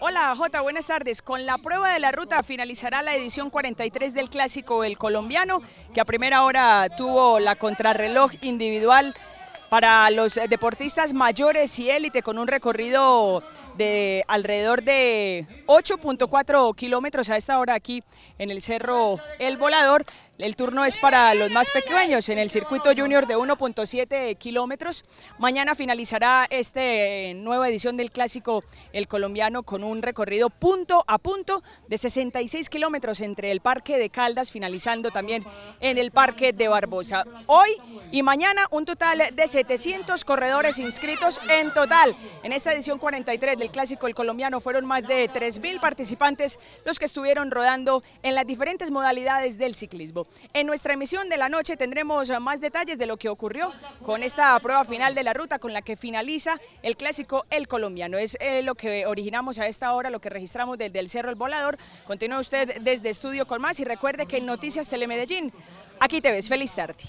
Hola Jota, buenas tardes. Con la prueba de la ruta finalizará la edición 43 del Clásico El Colombiano, que a primera hora tuvo la contrarreloj individual para los deportistas mayores y élite con un recorrido de alrededor de 8.4 kilómetros a esta hora aquí en el Cerro El Volador. El turno es para los más pequeños en el circuito junior de 1.7 kilómetros. Mañana finalizará esta eh, nueva edición del clásico El Colombiano con un recorrido punto a punto de 66 kilómetros entre el Parque de Caldas, finalizando también en el Parque de Barbosa. Hoy y mañana un total de 700 corredores inscritos en total en esta edición 43 del Clásico El Colombiano fueron más de 3.000 participantes los que estuvieron rodando en las diferentes modalidades del ciclismo. En nuestra emisión de la noche tendremos más detalles de lo que ocurrió con esta prueba final de la ruta con la que finaliza el Clásico El Colombiano. Es eh, lo que originamos a esta hora, lo que registramos desde el Cerro El Volador. Continúa usted desde estudio con más y recuerde que en Noticias Telemedellín, aquí te ves. Feliz tarde.